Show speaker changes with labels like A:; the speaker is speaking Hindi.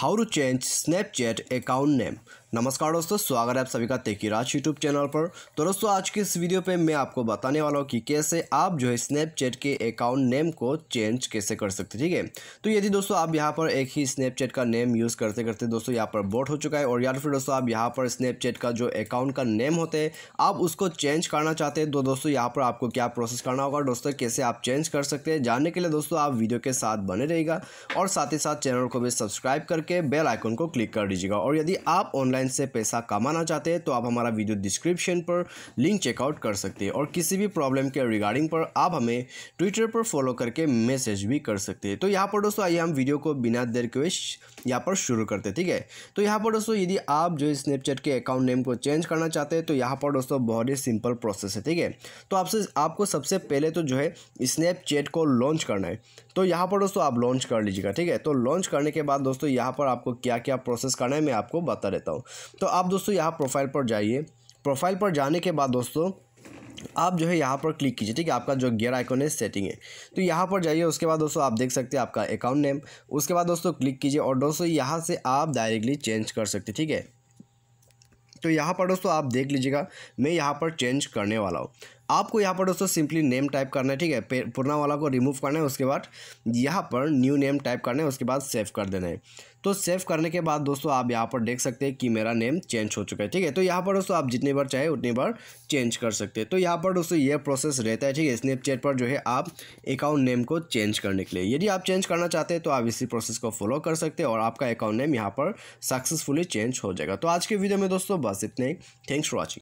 A: how to change snapchat account name नमस्कार दोस्तों स्वागत है आप सभी का तेकी राज यूट्यूब चैनल पर तो दोस्तों आज की इस वीडियो पे मैं आपको बताने वाला हूँ कि कैसे आप जो है स्नैपचैट के अकाउंट नेम को चेंज कैसे कर सकते ठीक है तो यदि दोस्तों आप यहाँ पर एक ही स्नैपचैट का नेम यूज़ करते करते दोस्तों यहाँ पर बोट हो चुका है और या तो फिर दोस्तों आप यहाँ पर स्नैपचैट का जो अकाउंट का नेम होते हैं आप उसको चेंज करना चाहते हैं तो दोस्तों यहाँ पर आपको क्या प्रोसेस करना होगा दोस्तों कैसे आप चेंज कर सकते हैं जानने के लिए दोस्तों आप वीडियो के साथ बने रहेगा और साथ ही साथ चैनल को भी सब्सक्राइब करके बेल आइकन को क्लिक कर दीजिएगा और यदि आप ऑनलाइन ऑनलाइन से पैसा कमाना चाहते हैं तो आप हमारा वीडियो डिस्क्रिप्शन पर लिंक चेकआउट कर सकते हैं और किसी भी प्रॉब्लम के रिगार्डिंग पर आप हमें ट्विटर पर फॉलो करके मैसेज भी कर सकते हैं तो यहाँ पर दोस्तों आइए हम वीडियो को बिना देर के यहाँ पर शुरू करते ठीक है तो यहाँ पर दोस्तों यदि आप जो स्नैपचैट के अकाउंट नेम को चेंज करना चाहते हैं तो यहाँ पर दोस्तों बहुत ही सिंपल प्रोसेस है ठीक है तो आपसे आपको सबसे पहले तो जो है स्नैपचैट को लॉन्च करना है तो यहाँ पर दोस्तों आप लॉन्च कर लीजिएगा ठीक है तो लॉन्च करने के बाद दोस्तों यहाँ पर आपको क्या क्या प्रोसेस करना है मैं आपको बता देता हूँ तो आप दोस्तों यहाँ प्रोफाइल पर जाइए प्रोफाइल पर जाने के बाद दोस्तों आप जो है यहाँ पर क्लिक कीजिए ठीक है आपका जो गियर आइकॉन है सेटिंग है तो यहाँ पर जाइए उसके बाद दोस्तों आप देख सकते हैं आपका अकाउंट नेम उसके बाद दोस्तों क्लिक कीजिए और दोस्तों यहाँ से आप डायरेक्टली चेंज कर सकते ठीक है तो यहाँ पर दोस्तों आप देख लीजिएगा मैं यहाँ पर चेंज करने वाला हूँ आपको यहाँ पर दोस्तों सिंपली नेम टाइप करना है ठीक है पुराना वाला को रिमूव करना है उसके बाद यहाँ पर न्यू नेम टाइप करना है उसके बाद सेव कर देना है तो सेव करने के बाद दोस्तों आप यहाँ पर देख सकते हैं कि मेरा नेम चेंज हो चुका है ठीक है तो यहाँ पर दोस्तों आप जितनी बार चाहे उतनी बार चेंज कर सकते हैं तो यहाँ पर दोस्तों ये प्रोसेस रहता है ठीक है स्नैपचैट पर जो है आप अकाउंट नेम को चेंज करने के लिए यदि आप चेंज करना चाहते हैं तो आप इसी प्रोसेस को फॉलो कर सकते हैं और आपका अकाउंट नेम यहाँ पर सक्सेसफुली चेंज हो जाएगा तो आज के वीडियो में दोस्तों बस इतने ही थैंक्स फॉर वॉचिंग